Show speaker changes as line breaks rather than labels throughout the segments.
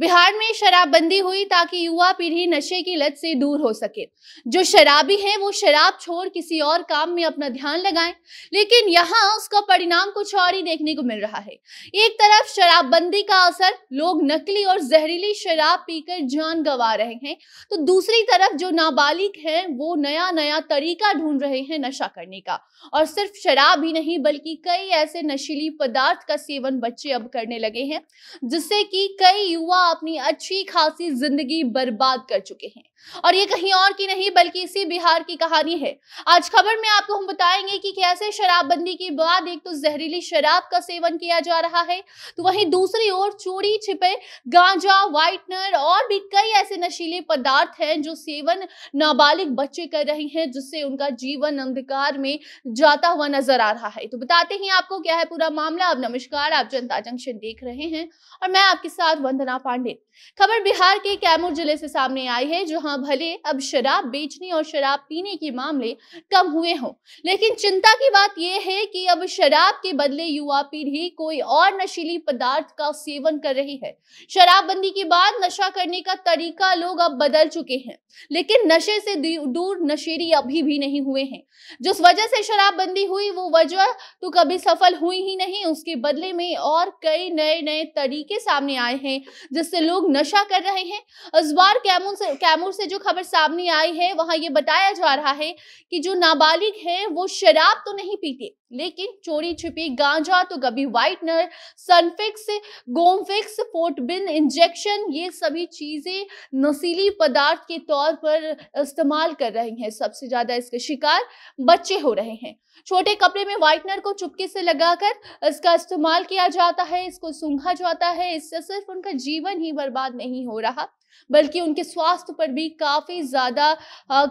बिहार में शराबबंदी हुई ताकि युवा पीढ़ी नशे की लत से दूर हो सके जो शराबी हैं वो शराब छोड़ किसी और काम में अपना ध्यान लगाएं लेकिन यहाँ उसका परिणाम कुछ और ही देखने को मिल रहा है एक तरफ शराबबंदी का असर लोग नकली और जहरीली शराब पीकर जान गंवा रहे हैं तो दूसरी तरफ जो नाबालिग है वो नया नया तरीका ढूंढ रहे हैं नशा करने का और सिर्फ शराब ही नहीं बल्कि कई ऐसे नशीली पदार्थ का सेवन बच्चे अब करने लगे हैं जिससे कि कई युवा अपनी अच्छी खासी जिंदगी बर्बाद कर चुके हैं और ये कहीं और की नहीं बल्कि इसी बिहार की कहानी है आज खबर में आपको हम बताएंगे कि कैसे शराबबंदी के बाद एक तो जहरीली शराब का सेवन किया जा रहा है तो वहीं दूसरी ओर चोरी छिपे गांजा व्हाइटनर और भी कई ऐसे नशीले पदार्थ हैं जो सेवन नाबालिग बच्चे कर रहे हैं जिससे उनका जीवन अंधकार में जाता हुआ नजर आ रहा है तो बताते हैं आपको क्या है पूरा मामला अब नमस्कार आप जनता जंक्शन देख रहे हैं और मैं आपके साथ वंदना पांडे पांडे खबर बिहार के कैमूर जिले से सामने आई है जहां भले अब शराब बेचने और शराब पीने के मामले कम हुए हों लेकिन चिंता की बात यह है कि अब शराब के बदले युवा पीढ़ी कोई और नशीली पदार्थ का सेवन कर रही है शराबबंदी के बाद नशा करने का तरीका लोग अब बदल चुके हैं लेकिन नशे से दूर नशेरी अभी भी नहीं हुए हैं जिस वजह से शराबबंदी हुई वो वजह तो कभी सफल हुई ही नहीं उसके बदले में और कई नए नए तरीके सामने आए हैं जिससे लोग नशा कर रहे हैं इस बार कैमूर से कैमूर से जो खबर सामने आई है वहां ये बताया जा रहा है कि जो नाबालिग है वो शराब तो नहीं पीते लेकिन चोरी छुपी गांजा तो कभी वाइटनर सनफिक्स गोमफिक्स फोर्टबिन इंजेक्शन ये सभी चीज़ें नशीली पदार्थ के तौर पर इस्तेमाल कर रही हैं सबसे ज़्यादा इसके शिकार बच्चे हो रहे हैं छोटे कपड़े में वाइटनर को चुपके से लगाकर इसका इस्तेमाल किया जाता है इसको सूंघा जाता है इससे सिर्फ उनका जीवन जीवन ही बर्बाद नहीं हो रहा बल्कि उनके स्वास्थ्य पर भी काफ़ी ज़्यादा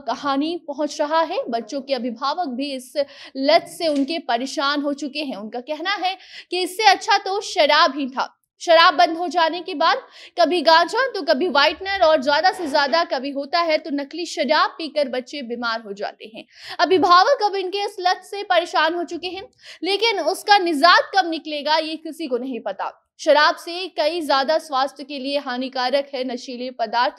कहानी पहुंच रहा है बच्चों के अभिभावक भी इस लत से उनके परेशान हो चुके हैं उनका कहना है कि इससे अच्छा तो शराब ही था शराब बंद हो जाने के बाद कभी गांजा तो कभी वाइटनर और ज्यादा से ज्यादा कभी होता है तो नकली शराब पीकर बच्चे बीमार हो जाते हैं अभिभावक अब इनके इस लत से परेशान हो चुके हैं लेकिन उसका निजात कब निकलेगा ये किसी को नहीं पता शराब से कई ज़्यादा स्वास्थ्य के लिए हानिकारक है नशीले पदार्थ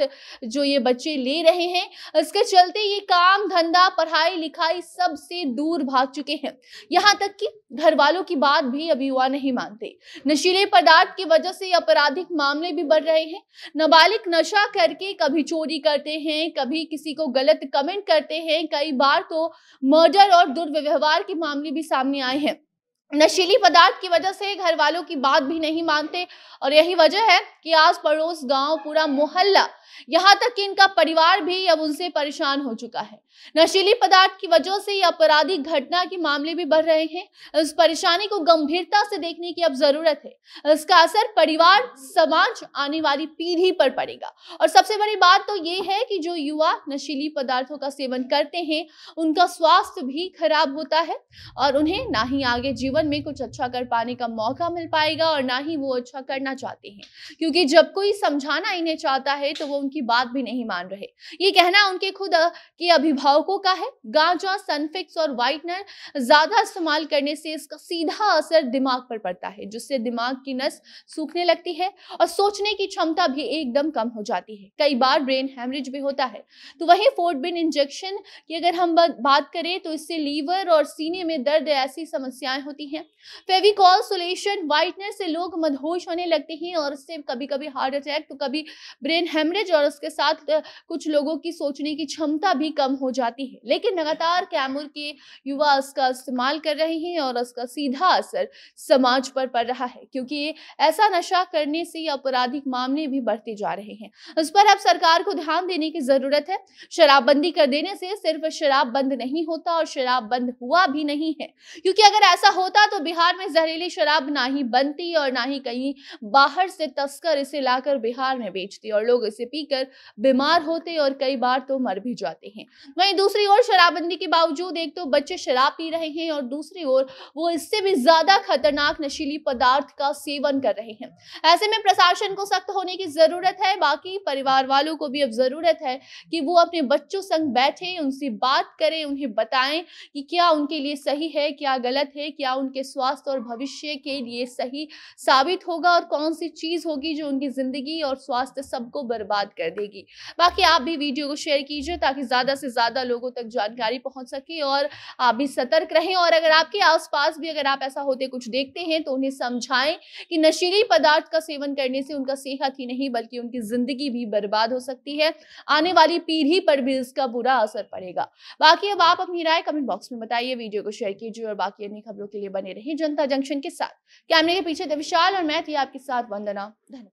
जो ये बच्चे ले रहे हैं इसके चलते ये काम धंधा पढ़ाई लिखाई सबसे दूर भाग चुके हैं यहाँ तक कि घर वालों की बात भी अभी युवा नहीं मानते नशीले पदार्थ की वजह से आपराधिक मामले भी बढ़ रहे हैं नाबालिग नशा करके कभी चोरी करते हैं कभी किसी को गलत कमेंट करते हैं कई बार तो मर्डर और दुर्व्यवहार के मामले भी सामने आए हैं नशीली पदार्थ की वजह से घर वालों की बात भी नहीं मानते और यही वजह है कि आस पड़ोस गांव पूरा मोहल्ला यहाँ तक कि इनका परिवार भी अब उनसे परेशान हो चुका है नशीली पदार्थ की वजह से ये आपराधिक घटना के मामले भी बढ़ रहे हैं इस परेशानी को गंभीरता से देखने की अब जरूरत है इसका असर परिवार समाज आने वाली पीढ़ी पर पड़ेगा और सबसे बड़ी बात तो ये है कि जो युवा नशीली पदार्थों का सेवन करते हैं उनका स्वास्थ्य भी खराब होता है और उन्हें ना ही आगे जीवन में कुछ अच्छा कर पाने का मौका मिल पाएगा और ना ही वो अच्छा करना चाहते हैं क्योंकि जब कोई समझाना इन्हें चाहता है तो वो उनकी बात भी नहीं मान रहे ये कहना उनके खुद के अभिभावकों का है गांजा सनफिक्स और वाइटनर ज्यादा इस्तेमाल करने से इसका सीधा असर दिमाग पर पड़ता है जिससे दिमाग की नस सूखने लगती है और सोचने की क्षमता भी एकदम कम हो जाती है कई बार ब्रेन हेमरेज भी होता है तो वही फोर्टबिन इंजेक्शन की अगर हम बात करें तो इससे लीवर और सीने में दर्द ऐसी समस्याएं होती हैं फेविकॉल सोलेशन वाइटनर से लोग मदहोश होने लगते हैं और इससे कभी कभी हार्ट अटैक तो कभी ब्रेन हेमरेज नॉलेज और उसके साथ कुछ लोगों की सोचने की क्षमता भी कम हो जाती है लेकिन लगातार कैमूर के युवा इसका इस्तेमाल कर रहे हैं और उसका सीधा असर समाज पर पड़ रहा है क्योंकि ऐसा नशा करने से आपराधिक मामले भी बढ़ते जा रहे हैं उस पर अब सरकार को ध्यान देने की जरूरत है शराबबंदी कर देने से सिर्फ शराब बंद नहीं होता और शराब बंद हुआ भी नहीं है क्योंकि अगर ऐसा होता तो बिहार में जहरीली शराब ना ही बनती और ना ही कहीं बाहर से तस्कर इसे लाकर बिहार में बेचती और लोग इसे पी पीकर बीमार होते और कई बार तो मर भी जाते हैं वहीं दूसरी ओर शराबबंदी के बावजूद एक तो बच्चे शराब पी रहे हैं और दूसरी ओर वो इससे भी ज्यादा खतरनाक नशीली पदार्थ का सेवन कर रहे हैं ऐसे में प्रशासन को सख्त होने की जरूरत है बाकी परिवार वालों को भी अब जरूरत है कि वो अपने बच्चों संग बैठे उनसे बात करें उन्हें बताएं कि क्या उनके लिए सही है क्या गलत है क्या उनके स्वास्थ्य और भविष्य के लिए सही साबित होगा और कौन सी चीज होगी जो उनकी जिंदगी और स्वास्थ्य सबको बर्बाद बर्बाद कर देगी बाकी आप भी वीडियो को शेयर कीजिए ताकि ज़्यादा से ज़्यादा लोगों तक जानकारी पहुंच सके और आप भी सतर्क रहें और अगर आपके आसपास भी अगर आप ऐसा होते कुछ देखते हैं तो उन्हें समझाएं कि नशीली पदार्थ का सेवन करने से उनका सेहत ही नहीं बल्कि उनकी ज़िंदगी भी बर्बाद हो सकती है आने वाली पीढ़ी पर भी इसका बुरा असर पड़ेगा बाकी अब आप अपनी राय कमेंट बॉक्स में बताइए वीडियो को शेयर कीजिए और बाकी अन्य खबरों के लिए बने रहें जनता जंक्शन के साथ कैमरे के पीछे थे विशाल और मैं थी आपके साथ वंदना धन्यवाद